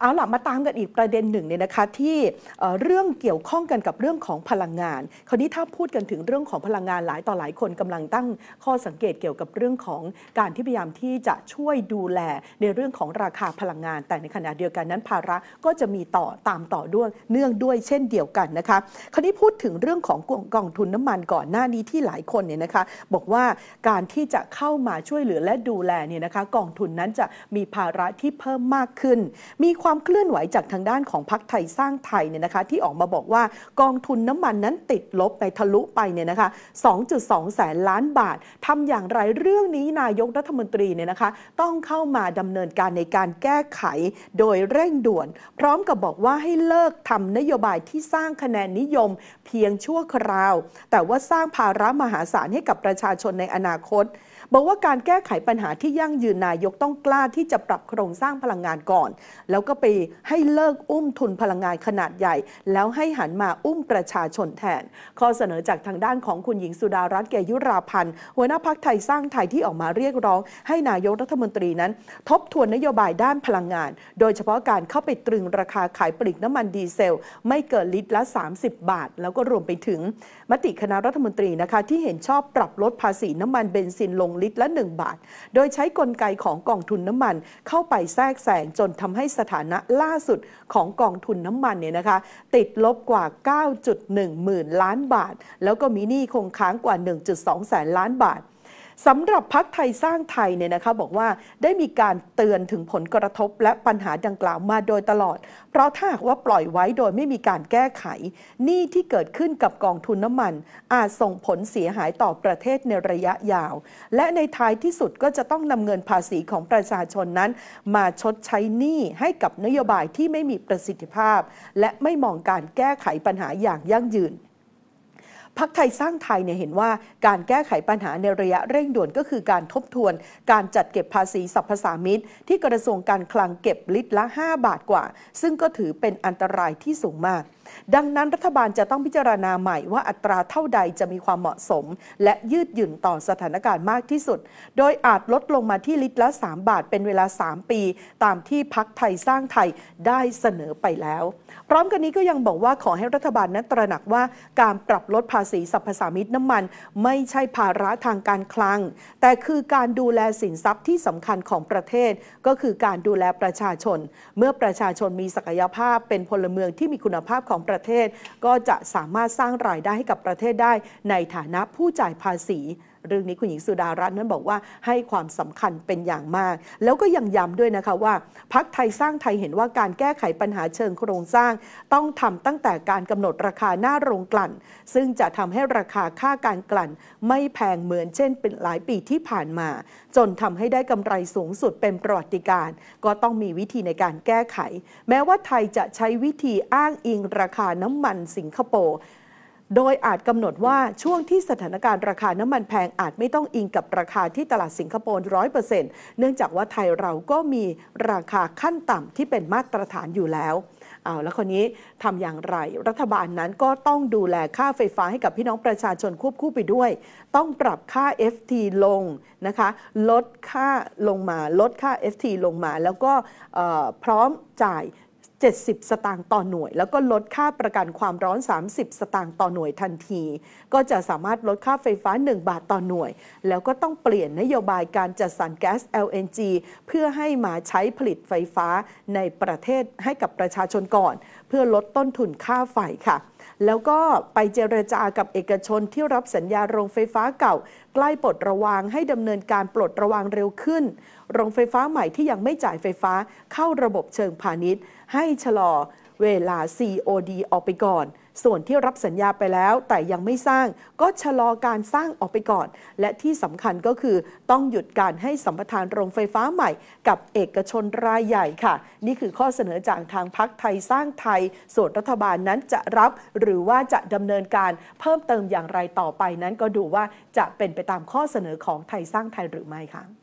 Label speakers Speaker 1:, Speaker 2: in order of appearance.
Speaker 1: เอาล่ะมาตามกันอีกประเด็นหนึ่งเนี่ยนะคะที่เรื่องเกี่ยวข้องกันกับเรื่องของพลังงาน คราวนี้ถ้าพูดกันถึงเรื่องของพลังงานหลายต่อหลายคนกำลังตั้งข้อสังเกตเกี่ยวกับเรื่องของการที่พยายามที่จะช่วยดูแลในเรื่องของราคาพลังงาน แต่ในขณะเดียวกันนั้น ภาระก็จะมีต่อตามต่อด้วยเนื่องด้วยเช่นเดียวกันนะคะ คราวนี้พูดถึงเรื่องของกองทุนน้ามันก่อนหน้านี้ที่หลายคนเนี่ยนะคะบอกว่าการที่จะเข้ามาช่วยเหลือและดูแลเนี่ยนะคะกองทุนนั้นจะมีภาระที่เพิ่มมากขึ้น มีความความเคลื่อนไหวจากทางด้านของพักไทยสร้างไทยเนี่ยนะคะ ที่ออกมาบอกว่ากองทุนน้ำมันนั้นติดลบไปทะลุไปเนี่ยนะคะ 2.2 แสนล้านบาททำอย่างไรเรื่องนี้นายกรัฐมนตรีเนี่ยนะคะต้องเข้ามาดำเนินการในการแก้ไขโดยเร่งด่วน พร้อมกับบอกว่าให้เลิกทำนโยบายที่สร้างคะแนนนิยมเพียงชั่วคราว แต่ว่าสร้างภาระมหาศาลให้กับประชาชนในอนาคตบอกว่าการแก้ไขปัญหาที่ยั่งยืนนายกต้องกล้าที่จะปรับโครงสร้างพลังงานก่อนแล้วก็ปีให้เลิกอุ้มทุนพลังงานขนาดใหญ่ แล้วให้หันมาอุ้มประชาชนแทน ข้อเสนอจากทางด้านของคุณหญิงสุดารัตน์เกยุราพันธ์หัวหน้าพักไทยสร้างไทยที่ออกมาเรียกร้อง ให้นายกรัฐมนตรีนั้น ทบทวนนโยบายด้านพลังงาน โดยเฉพาะการเข้าไปตรึงราคาขายปลีกน้ำมันดีเซล ไม่เกินลิตรละ 30 บาท แล้วก็รวมไปถึงมติคณะรัฐมนตรีนะคะที่เห็นชอบปรับลดภาษีน้ำมันเบนซินลงลิตรละ 1 บาท โดยใช้กลไกของกองทุนน้ำมันเข้าไปแทรกแซงจนทำให้สถานนะล่าสุดของกองทุนน้ำมันเนี่ยนะคะติดลบกว่า 9.1หมื่นล้านบาท แล้วก็มีหนี้คงค้างกว่า 1.2 แสนล้านบาทสำหรับพักไทยสร้างไทยเนี่ยนะคะบอกว่าได้มีการเตือนถึงผลกระทบและปัญหาดังกล่าวมาโดยตลอด เพราะถ้าหากว่าปล่อยไว้โดยไม่มีการแก้ไขหนี้ที่เกิดขึ้นกับกองทุนน้ำมัน อาจส่งผลเสียหายต่อประเทศในระยะยาว และในท้ายที่สุดก็จะต้องนำเงินภาษีของประชาชนนั้น มาชดใช้หนี้ให้กับนโยบายที่ไม่มีประสิทธิภาพ และไม่มองการแก้ไขปัญหาอย่างยั่งยืนพักไทยสร้างไทยเนี่ยเห็นว่า การแก้ไขปัญหาในระยะเร่งด่วนก็คือการทบทวน การจัดเก็บภาษีสรรพสามิตที่กระทรวงการคลังเก็บลิตรละ 5 บาทกว่า ซึ่งก็ถือเป็นอันตรายที่สูงมากดังนั้นรัฐบาลจะต้องพิจารณาใหม่ว่าอัตราเท่าใดจะมีความเหมาะสม และยืดหยุ่นต่อสถานการณ์มากที่สุด โดยอาจลดลงมาที่ลิตรละ 3 บาทเป็นเวลา 3 ปี ตามที่พักไทยสร้างไทยได้เสนอไปแล้ว พร้อมกันนี้ก็ยังบอกว่าขอให้รัฐบาลนั้นตระหนักว่า การปรับลดภาษีสรรพสามิตน้ำมัน ไม่ใช่ภาระทางการคลัง แต่คือการดูแลสินทรัพย์ที่สำคัญของประเทศ ก็คือการดูแลประชาชน เมื่อประชาชนมีศักยภาพเป็นพลเมืองที่มีคุณภาพของของประเทศก็จะสามารถสร้างรายได้ให้กับประเทศได้ในฐานะผู้จ่ายภาษีเรื่องนี้คุณหญิง สุดารัตน์นั้นบอกว่าให้ความสำคัญเป็นอย่างมาก แล้วก็ยังย้าด้วยนะคะว่า พักไทยสร้างไทยเห็นว่าการแก้ไขปัญหาเชิงโครงสร้าง ต้องทำตั้งแต่การกำหนดราคาหน้าโรงกลั่น ซึ่งจะทำให้ราคาค่าการกลั่น ไม่แพงเหมือนเช่นเป็นหลายปีที่ผ่านมา จนทำให้ได้กำไรสูงสุดเป็นประวัติการ ก็ต้องมีวิธีในการแก้ไข แม้ว่าไทยจะใช้วิธีอ้างอิงราคาน้ำมันสิงคโปร์โดยอาจกำหนดว่าช่วงที่สถานการณ์ราคาน้ำมันแพงอาจไม่ต้องอิงกับราคาที่ตลาดสิงคโปร์ร้อยเปอร์เซ็นต์เนื่องจากว่าไทยเราก็มีราคาขั้นต่ำที่เป็นมาตรฐานอยู่แล้วเอาแล้วคนนี้ทำอย่างไร รัฐบาลนั้นก็ต้องดูแลค่าไฟฟ้าให้กับพี่น้องประชาชนควบคู่ไปด้วย ต้องปรับค่า FT ลงนะคะ ลดค่าลงมา ลดค่า FT ลงมา แล้วก็พร้อมจ่าย70 สตางค์ต่อหน่วย แล้วก็ลดค่าประกันความร้อน 30 สตางค์ต่อหน่วยทันที ก็จะสามารถลดค่าไฟฟ้า 1 บาทต่อหน่วย แล้วก็ต้องเปลี่ยนนโยบายการจัดสรรแก๊ส LNG เพื่อให้มาใช้ผลิตไฟฟ้าในประเทศให้กับประชาชนก่อน เพื่อลดต้นทุนค่าไฟค่ะแล้วก็ไปเจรจากับเอกชนที่รับสัญญาโรงไฟฟ้าเก่า ใกล้ปลดระวางให้ดำเนินการปลดระวางเร็วขึ้น โรงไฟฟ้าใหม่ที่ยังไม่จ่ายไฟฟ้าเข้าระบบเชิงพาณิชย์ให้ชะลอเวลา COD ออกไปก่อนส่วนที่รับสัญญาไปแล้วแต่ยังไม่สร้างก็ชะลอการสร้างออกไปก่อน และที่สำคัญก็คือต้องหยุดการให้สัมปทานโรงไฟฟ้าใหม่ กับเอกชนรายใหญ่ค่ะ นี่คือข้อเสนอจากทางพักไทยสร้างไทย ส่วนรัฐบาลนั้นจะรับหรือว่าจะดำเนินการเพิ่มเติมอย่างไรต่อไปนั้นก็ดูว่าจะเป็นไปตามข้อเสนอของไทยสร้างไทยหรือไม่ค่ะ